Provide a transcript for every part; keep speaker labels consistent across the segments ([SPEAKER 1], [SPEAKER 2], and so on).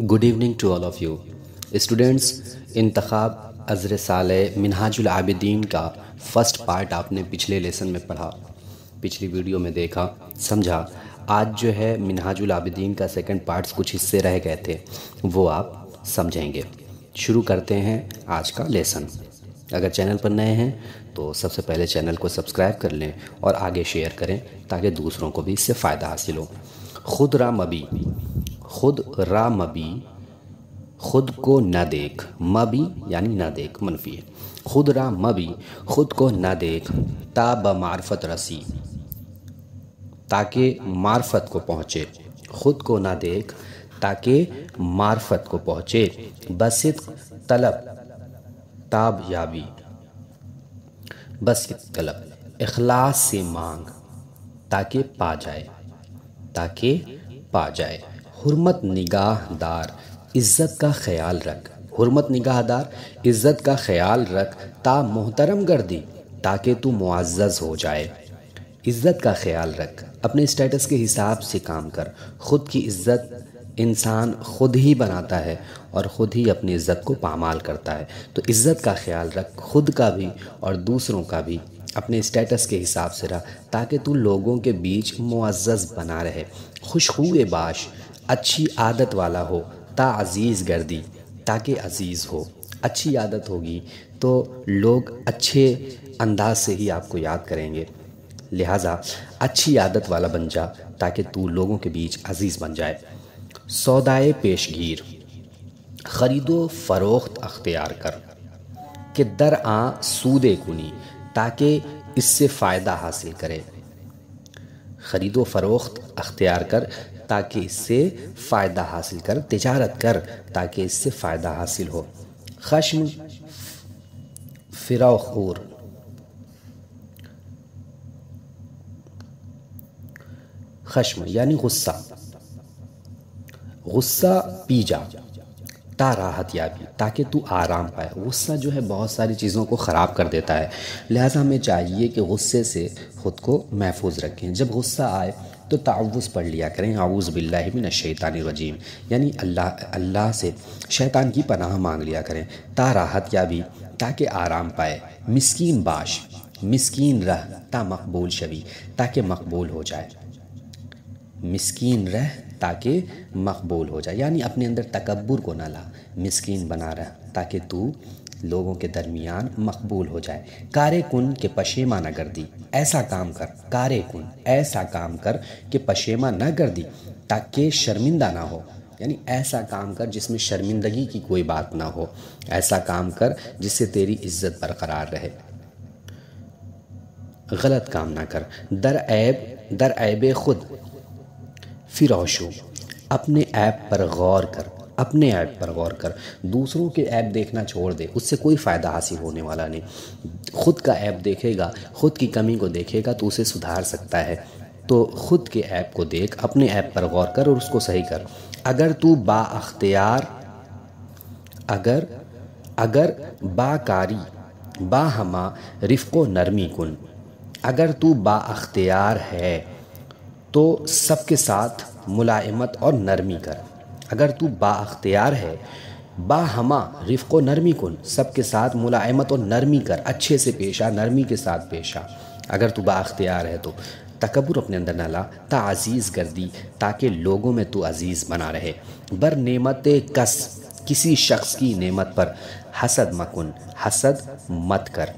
[SPEAKER 1] good evening to all of you students इंतखब अज़र साल मिनहाजुल आबिदीन का फ़र्स्ट पार्ट आपने पिछले लेसन में पढ़ा पिछली वीडियो में देखा समझा आज जो है मिनहाजुल आबिदीन का सेकंड पार्ट्स कुछ हिस्से रह गए थे वो आप समझेंगे शुरू करते हैं आज का लेसन अगर चैनल पर नए हैं तो सबसे पहले चैनल को सब्सक्राइब कर लें और आगे शेयर करें ताकि दूसरों को भी इससे फ़ायदा हासिल हो खुद राम अबी खुद रा मबी खुद को ना देख मबी यानी ना देख मनफी है खुद रा मबी खुद को ना देख ता ब मार्फत रसी ताकि मार्फत को पहुँचे खुद को ना देख ताकि मार्फत को पहुँचे बसित तलब ताब याबी बसित तलब इखलास से मांग ताकि पा जाए ताकि पा जाए हरमत निगाहदार इज़्ज़त का ख्याल रख हरमत निगाहदार इज़्ज़त का ख्याल रख ता मोहतरम कर दी ताकि तू मुआज़ हो जाए इज़्ज़त का ख्याल रख अपने स्टेटस के हिसाब से काम कर ख़ुद की इज़्ज़त इंसान खुद ही बनाता है और ख़ुद ही अपनी इज़्ज़त को पामाल करता है तो इज़्ज़त का ख्याल रख खुद का भी और दूसरों का भी अपने स्टेटस के हिसाब से रख ताकि तू लोगों के बीच मुआज़ बना रहे खुशबू बाश अच्छी आदत वाला हो ताज़ीज़ गर्दी ताकि अजीज़ हो अच्छी आदत होगी तो लोग अच्छे अंदाज से ही आपको याद करेंगे लिहाजा अच्छी आदत वाला बन जा ताकि तू लोगों के बीच अजीज़ बन जाए सौदाए पेशगीर ख़रीदो फ़रोख्त अख्तियार कर कि दर आ सूदे कुनी ताकि इससे फ़ायदा हासिल करे ख़रीदो फ़रोख्त अख्तियार कर ताकि इससे फ़ायदा हासिल कर तजारत कर ताकि इससे फ़ायदा हासिल हो खशम फिराखूर खशम यानी गुस्सा गुस्सा पी जा ता राहत याबी ताकि तू आराम पाए गुस्सा जो है बहुत सारी चीज़ों को ख़राब कर देता है लिहाजा हमें चाहिए कि गुस्से से ख़ुद को महफूज रखें जब गुस्सा आए तो ताउज़ पढ़ लिया करें आऊज़ बिल्लिन शैतान रजीम यानी अल्लाह अल्लाह से शैतान की पनाह मांग लिया करें ता राहत या भी ताकि आराम पाए मिसकीन बाश मिसकीन रह ता मकबूल शवी ताकि मकबूल हो जाए मिसकीन रह ताकि मकबूल हो जाए यानी अपने अंदर तकबर को ना ला मिसकीन बना रह ताकि तू लोगों के दरमियान मकबूल हो जाए कारे कुन के पशेमा न कर दी ऐसा काम कर कारे कुन ऐसा काम कर के पशेमा न कर दी ताकि शर्मिंदा ना हो यानी ऐसा काम कर जिसमें शर्मिंदगी की कोई बात ना हो ऐसा काम कर जिससे तेरी इज्जत बरकरार रहे गलत काम ना कर दर ऐब दर ऐब खुद फिरोशो अपने ऐप पर गौर कर अपने ऐप पर गौर कर दूसरों के ऐप देखना छोड़ दे उससे कोई फ़ायदा हासिल होने वाला नहीं खुद का ऐप देखेगा खुद की कमी को देखेगा तो उसे सुधार सकता है तो खुद के ऐप को देख अपने ऐप पर गौर कर और उसको सही कर अगर तू बाख्तियार अगर अगर बाकारी बाहमा रिफ़ो नरमी कन अगर तू बाख्तियार है तो सबके साथ मुलायमत और नरमी कर अगर तू बाख्तियार है बाहमा रिफ़ व नरमी कन के साथ मुलायमत और नरमी कर अच्छे से पेशा नरमी के साथ पेशा अगर तू बाख्तियार है तो तकबर अपने अंदर न ला ताज़ीज़ दी ताकि लोगों में तो अज़ीज़ बना रहे बर नेमत कस किसी शख्स की नेमत पर हसद मकुन हसद मत कर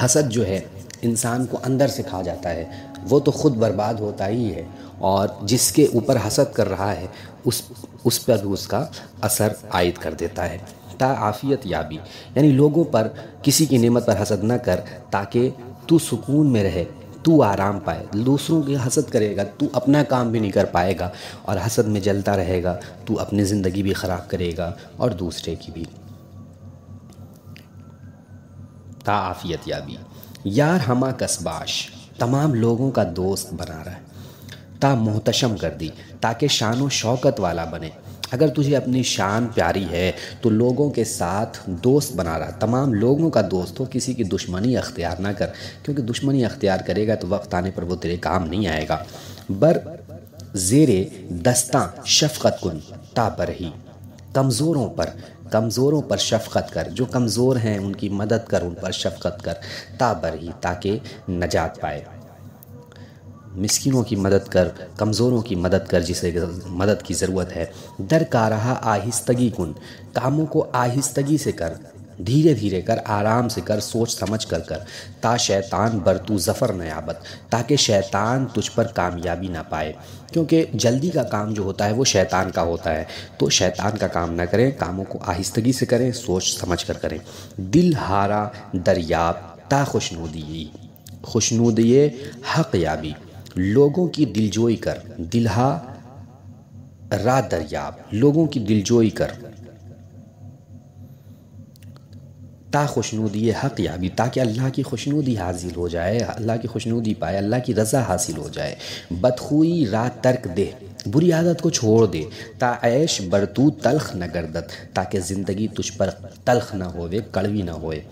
[SPEAKER 1] हसद जो है इंसान को अंदर से खा जाता है वो तो ख़ुद बर्बाद होता ही है और जिसके ऊपर हसद कर रहा है उस उस पर भी उसका असर आयद कर देता है ताफ़ियत याबी यानी लोगों पर किसी की नेमत पर हसद ना कर ताकि तू सुकून में रहे तू आराम पाए दूसरों की हसद करेगा तू अपना काम भी नहीं कर पाएगा और हसद में जलता रहेगा तू अपनी ज़िंदगी भी ख़राब करेगा और दूसरे की भी ताफ़ियत याबी यार हमा कसबाश तमाम लोगों का दोस्त बना रहा है ता मोहतशम कर दी ताकि शान व शौकत वाला बने अगर तुझे अपनी शान प्यारी है तो लोगों के साथ दोस्त बना रहा तमाम लोगों का दोस्त हो किसी की दुश्मनी अख्तियार ना कर क्योंकि दुश्मनी अख्तियार करेगा तो वक्त आने पर वो तेरे काम नहीं आएगा बर जेरे दस्ता शफकत कन ता पर ही कमज़ोरों पर कमज़ोरों पर शफकत कर जो कमज़ोर हैं उनकी मदद कर उन पर शफकत कर ताबर ही ताकि नजात पाए मिसकिनों की मदद कर कमज़ोरों की मदद कर जिसे मदद की ज़रूरत है दर का रहा आहिस्तगी गुन कामों को आहिस्तगी से कर धीरे धीरे कर आराम से कर सोच समझ कर कर ता शैतान बरतू ज़फ़र नयाबत ताकि शैतान तुझ पर कामयाबी ना पाए क्योंकि जल्दी का काम जो होता है वो शैतान का होता है तो शैतान का काम ना करें कामों को आहिस्तगी से करें सोच समझ कर करें दिल हारा दरियाब ता खुशनुदी खुशनुदी हक याबी लोगों की दिलजोई कर दिलहा रा दरियाब लोगों की दिलजोई कर ता खुशनुदी हक़ याबी ताकि अल्लाह की खुशनुदी हासिल हो जाए अल्लाह की खुशनुदी पाए अल्लाह की रज़ा हासिल हो जाए बदखुई रात तर्क दे बुरी आदत को छोड़ दे ताश बरतू तलख न गर्दत ताकि ज़िंदगी तुझ पर तलख ना होवे कड़वी ना होए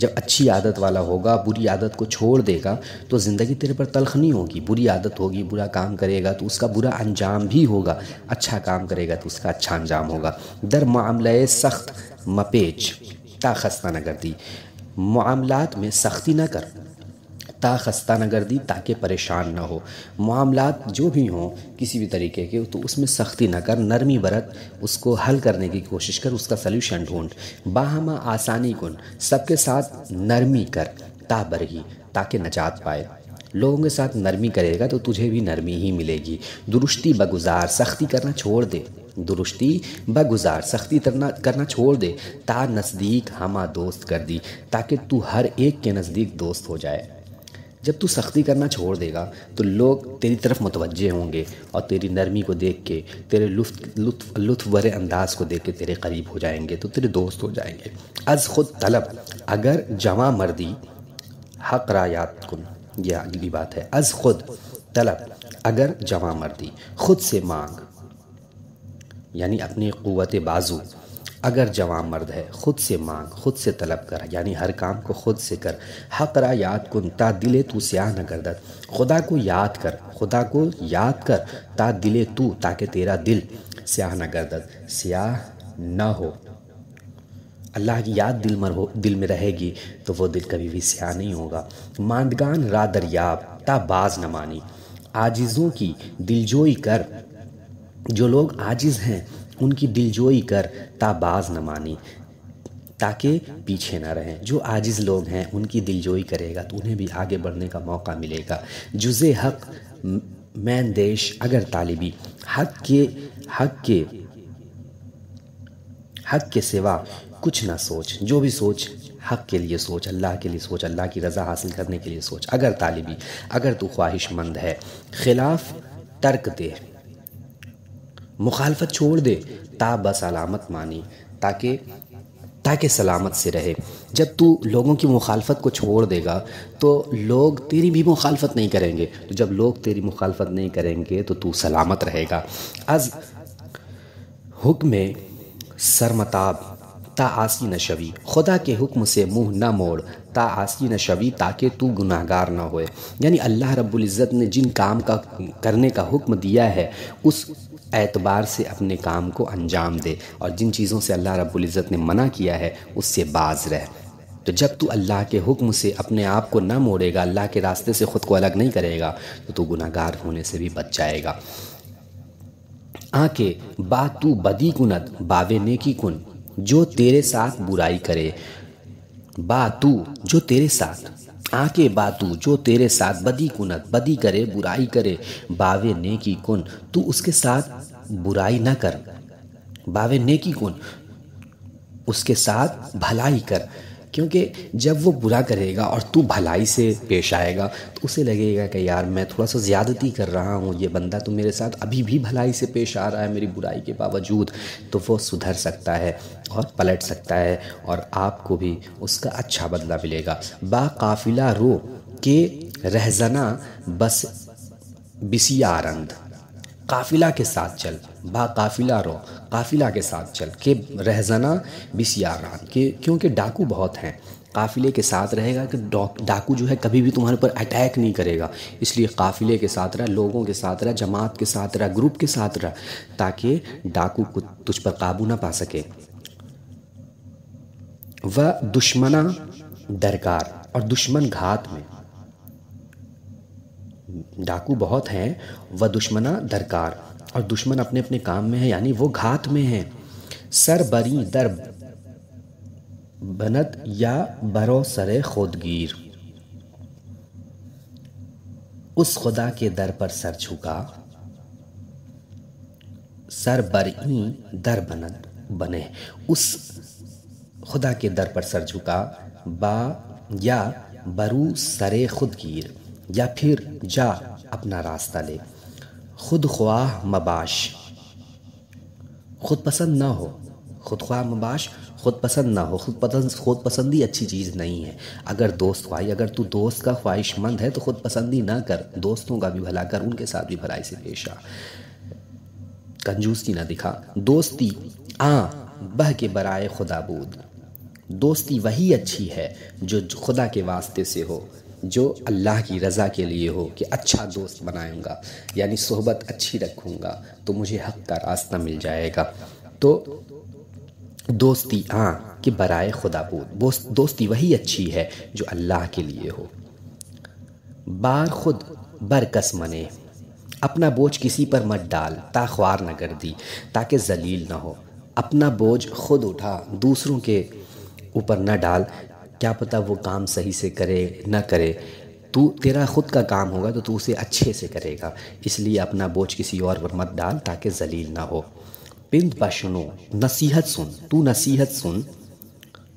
[SPEAKER 1] जब अच्छी आदत वाला होगा बुरी आदत को छोड़ देगा तो ज़िंदगी तेरे पर तलख नहीं होगी बुरी आदत होगी बुरा काम करेगा तो उसका बुरा अंजाम भी होगा अच्छा काम करेगा तो उसका अच्छा अंजाम होगा दर मामला सख्त मपेज ताखस्ता न कर दी मामलात में सख्ती ना कर खस्ता खस्ता न कर दी ताकि परेशान ना हो मामला जो भी हों किसी भी तरीके के तो उसमें सख्ती ना कर नरमी बरत उसको हल करने की कोशिश कर उसका सल्यूशन ढूंढ बाहमा आसानी गुन सबके साथ नरमी कर बरगी ताकि नजात पाए लोगों के साथ नरमी करेगा तो तुझे भी नरमी ही मिलेगी दुरुस्ती बगुजार सख्ती करना छोड़ दे दुरुस्ती बगुजार सख्ती करना करना छोड़ दे ता नज़दीक हमा दोस्त कर दी ताकि तू हर एक के नज़दीक दोस्त हो जाए जब तू सख्ती करना छोड़ देगा तो लोग तेरी तरफ मुतवजे होंगे और तेरी नरमी को देख के तेरे लुत्फ लुत्फ लुत्फ भरे अंदाज़ को देख के तेरे करीब हो जाएंगे तो तेरे दोस्त हो जाएंगे अज़ ख़ुद तलब अगर जमा मर्दी हक रायात कुन यह अगली बात है अज़ ख़ुद तलब अगर जमा मर्दी खुद से मांग यानी अपनी क़वत बाजू अगर जवा मर्द है ख़ुद से मांग खुद से तलब कर यानी हर काम को खुद से कर हकरा याद कन ता दिले तू स्याह न गर्दत खुदा को याद कर खुदा को याद कर ता दिले तू ताकि तेरा दिल स्याह न गर्दत स्याह न हो अल्लाह की याद दिल में हो दिल में रहेगी तो वो दिल कभी भी स्याह नहीं होगा मांदगान रा दरियाब ता बाज न मानी आजिज़ों की दिलजोई कर जो लोग आजिज़ हैं उनकी दिलजोई कर ताबाज़ न मानी ताकि पीछे ना रहें जो आजिज़ लोग हैं उनकी दिलजोई करेगा तो उन्हें भी आगे बढ़ने का मौका मिलेगा जुज़े हक मैन देश अगर तालिबी हक के हक के हक के सिवा कुछ ना सोच जो भी सोच हक के लिए सोच अल्लाह के लिए सोच अल्लाह की रज़ा हासिल करने के लिए सोच अगर तालिबी अगर तू ख्वाहिशमंद है खिलाफ तर्क दे मुखालफत छोड़ दे ताब सलामत मानी ताकि ताकि सलामत से रहे जब तू लोगों की मुखालफत को छोड़ देगा तो लोग तेरी भी मुखालफत नहीं करेंगे तो जब लोग तेरी मुखालफत नहीं करेंगे तो तू सलामत रहेगा अज हुक्म सरमताब ताआसी न शवी खुदा के हुक्म से मुंह न मोड़ ताआसी न शवी ताकि तू गुनाहगार ना होए यानी अल्लाह इज़्ज़त ने जिन काम का करने का हुक्म दिया है उस एतबार से अपने काम को अंजाम दे और जिन चीज़ों से अल्लाह इज़्ज़त ने मना किया है उससे बाज रह तो जब तू अल्लाह के हुक्म से अपने आप को ना मोड़ेगा अल्लाह के रास्ते से ख़ुद को अलग नहीं करेगा तो तू गुनागार होने से भी बच जाएगा आके बा तू बदी कुनत बावे नेकी कुन जो तेरे साथ बुराई करे बातू जो तेरे साथ आके बातू जो तेरे साथ बदी कुनत बदी करे बुराई करे बावे नेकी कुन तू उसके साथ बुराई ना कर बावे नेकी कुन उसके साथ भलाई कर क्योंकि जब वो बुरा करेगा और तू भलाई से पेश आएगा तो उसे लगेगा कि यार मैं थोड़ा सा ज़्यादती कर रहा हूँ ये बंदा तो मेरे साथ अभी भी भलाई से पेश आ रहा है मेरी बुराई के बावजूद तो वो सुधर सकता है और पलट सकता है और आपको भी उसका अच्छा बदला मिलेगा बाफ़िला रो के रहजना बस बिसिया आरंद काफिला के साथ चल बा काफिला रो काफिला के साथ चल के रहजना बिसियारान के क्योंकि डाकू बहुत हैं काफ़िले के साथ रहेगा कि डाकू जो है कभी भी तुम्हारे ऊपर अटैक नहीं करेगा इसलिए काफ़िले के साथ रहा लोगों के साथ रहा जमात के साथ रहा ग्रुप के साथ रहा ताकि डाकू को तुझ पर काबू ना पा सके वह दुश्मना दरकार और दुश्मन घात में डाकू बहुत हैं व दुश्मना दरकार और दुश्मन अपने अपने काम में है यानी वो घात में है सर बरी दर बनत या बरो सरे खुदगीर उस खुदा के दर पर सर झुका सर बरी दर बनत बने उस खुदा के दर पर सर झुका बा या बरू सरे खुदगीर या फिर जा अपना रास्ता ले खुद ख्वाह मबाश खुद पसंद ना हो खुद ख्वाह मबाश खुद पसंद ना हो खुद पसंद खुद पसंदी अच्छी चीज़ नहीं है अगर दोस्त ख्वाही अगर तू दोस्त का ख्वाहिशमंद है तो खुद पसंदी ना कर दोस्तों का भी भला कर उनके साथ भी भलाई से पेश आ कंजूसी ना दिखा दोस्ती आ हाँ, बह के बराए खुदाबूद दोस्ती वही अच्छी है जो खुदा के वास्ते से हो जो अल्लाह की रज़ा के लिए हो कि अच्छा दोस्त बनाऊंगा यानी सोहबत अच्छी रखूँगा तो मुझे हक का रास्ता मिल जाएगा तो दोस्ती हाँ कि बराए खुदापूत दोस्ती वही अच्छी है जो अल्लाह के लिए हो बार खुद बरकस मने अपना बोझ किसी पर मत डाल ताख्वार न कर दी ताकि जलील ना हो अपना बोझ खुद उठा दूसरों के ऊपर न डाल क्या पता वो काम सही से करे ना करे तू तेरा खुद का काम होगा तो तू उसे अच्छे से करेगा इसलिए अपना बोझ किसी और पर मत डाल ताकि जलील ना हो पिंद बशनो नसीहत सुन तू नसीहत सुन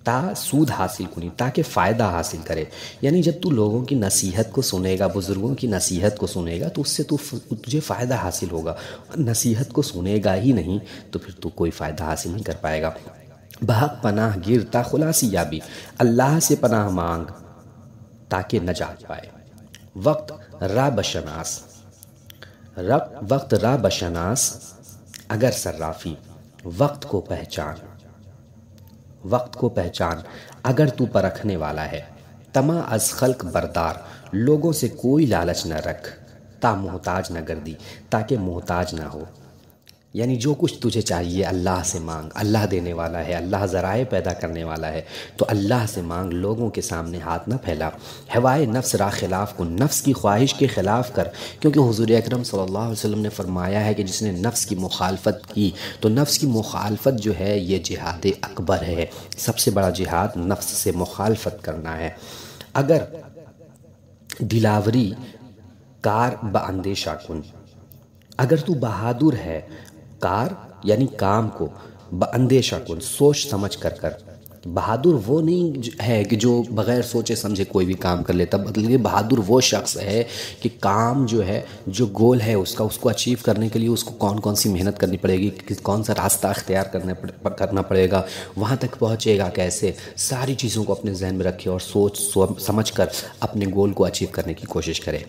[SPEAKER 1] ता सूद हासिल कुनी ताकि फ़ायदा हासिल करे यानी जब तू लोगों की नसीहत को सुनेगा बुज़ुर्गों की नसीहत को सुनेगा तो उससे तू तुझे फ़ायदा हासिल होगा नसीहत को सुनेगा ही नहीं तो फिर तू कोई फ़ायदा हासिल नहीं कर पाएगा बहक पनाह गिरता खुलासी याबी अल्लाह से पनाह मांग ताकि नजात पाए वक्त रा बशनास वक्त रा बशनास अगर सर्राफी वक्त को पहचान वक्त को पहचान अगर तू परखने वाला है तमा अज खल्क बरदार लोगों से कोई लालच न रख ता मोहताज न गर्दी ताकि मोहताज ना हो यानी जो कुछ तुझे चाहिए अल्लाह से मांग अल्लाह देने वाला है अल्लाह ज़राए पैदा करने वाला है तो अल्लाह से मांग लोगों के सामने हाथ ना फैला हवाए नफ्स रा खिलाफ को नफ्स की ख्वाहिश के ख़िलाफ़ कर क्योंकि हुजूर अकरम सल्लल्लाहु अलैहि वसल्लम ने फरमाया है कि जिसने नफ्स की मुखालफत की तो नफ्स की मुखालफत जो है ये जिहाद अकबर है सबसे बड़ा जिहाद नफ्स से मुखालफत करना है अगर दिलावरी कार बंदेशा कन अगर तू बहादुर है कार यानी काम को अंदेशा को सोच समझ कर कर बहादुर वो नहीं है कि जो बगैर सोचे समझे कोई भी काम कर लेता बल्कि मतलब बहादुर वो शख्स है कि काम जो है जो गोल है उसका उसको अचीव करने के लिए उसको कौन कौन सी मेहनत करनी पड़ेगी कि कौन सा रास्ता अख्तियार करने पड़, करना पड़ेगा वहाँ तक पहुँचेगा कैसे सारी चीज़ों को अपने जहन में रखे और सोच समझ कर अपने गोल को अचीव करने की कोशिश करें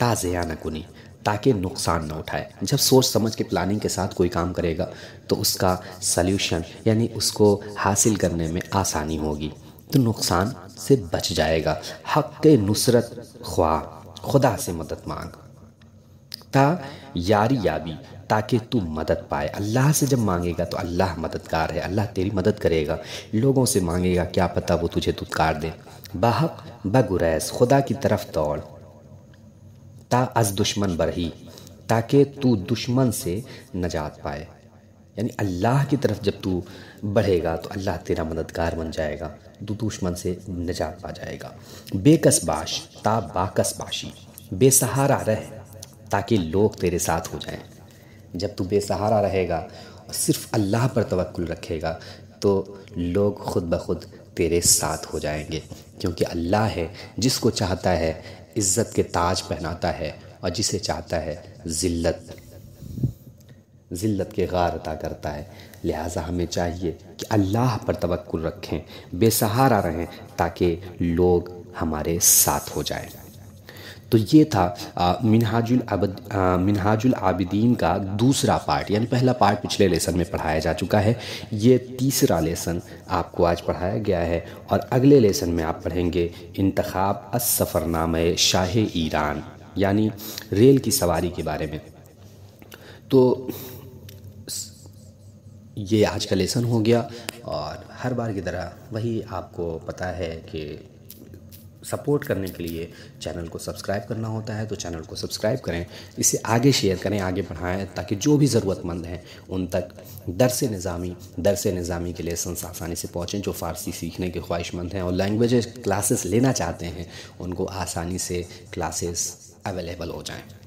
[SPEAKER 1] ताज़े आना कुनी ताकि नुकसान ना उठाए जब सोच समझ के प्लानिंग के साथ कोई काम करेगा तो उसका सल्यूशन यानी उसको हासिल करने में आसानी होगी तो नुकसान से बच जाएगा हक के नुसरत ख्वा खुदा से मदद मांग ता यारी याबी ताकि तू मदद पाए अल्लाह से जब मांगेगा तो अल्लाह मददगार है अल्लाह तेरी मदद करेगा लोगों से मांगेगा क्या पता वो तुझे तुत्कार दे बाहक बगुरैस खुदा की तरफ दौड़ ता अज दुश्मन बरही ताकि तू दुश्मन से नजात पाए यानी अल्लाह की तरफ जब तू बढ़ेगा तो अल्लाह तेरा मददगार बन जाएगा तू दुश्मन से नजात पा जाएगा बेकसबाश ता बाकसबाशी बेसहारा रह ताकि लोग तेरे साथ हो जाएं जब तू बेसहारा रहेगा और सिर्फ अल्लाह पर तवक्कुल रखेगा तो लोग ख़ुद ब खुद तेरे साथ हो जाएंगे क्योंकि अल्लाह है जिसको चाहता है इज़्ज़त के ताज पहनाता है और जिसे चाहता है ज़िल्लत ज़िल्लत के गार अदा करता है लिहाजा हमें चाहिए कि अल्लाह पर तवक्कुल रखें बेसहारा रहें ताकि लोग हमारे साथ हो जाएं तो ये था मिनहाजुल मिनहाजुल आबिदीन का दूसरा पार्ट यानी पहला पार्ट पिछले लेसन में पढ़ाया जा चुका है ये तीसरा लेसन आपको आज पढ़ाया गया है और अगले लेसन में आप पढ़ेंगे इंतखब असफ़रनाम शाह ईरान यानी रेल की सवारी के बारे में तो ये आज का लेसन हो गया और हर बार की तरह वही आपको पता है कि सपोर्ट करने के लिए चैनल को सब्सक्राइब करना होता है तो चैनल को सब्सक्राइब करें इसे आगे शेयर करें आगे बढ़ाएं ताकि जो भी ज़रूरतमंद हैं उन तक दरस निज़ामी दरस निज़ामी के लिए संस आसानी से पहुँचें जो फ़ारसी सीखने के ख्वाहिशमंद हैं और लैंग्वेज क्लासेस लेना चाहते हैं उनको आसानी से क्लासेस अवेलेबल हो जाएँ